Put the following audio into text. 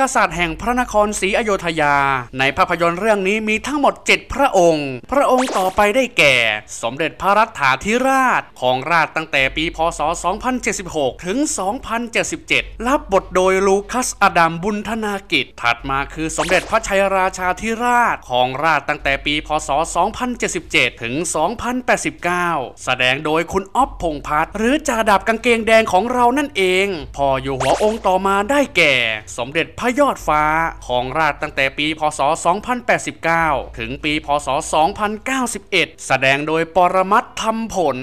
กษัตริย์แห่งพระนครศรีอยุธยา ในภาพยนตร์เรื่องนี้มีทั้งหมด 7 พระองค์ พระองค์ต่อไปได้แก่ สมเด็จพระรัตาธิราชของราชตั้งแต่ปีพศ 2076 ถึง 2077 รับบทโดยลูคัสอดัมบุญธนากิจ ถัดมาคือสมเด็จพระชัยราชาธิราชของราชตั้งแต่ปีพศ 2077 ถึง 2089 แสดงโดยคุณอ๊อฟพงพัฒน์หรือจ่าดาบกางเกงแดงของเรานั่นเอง พออยู่หัวองค์ต่อมาได้แก่ สมเด็จพระยอดฟ้าของราชตั้งแต่ปีพศ 2089 ถึงปีพศ 2091 แสดงโดยปรมัตธรรมผล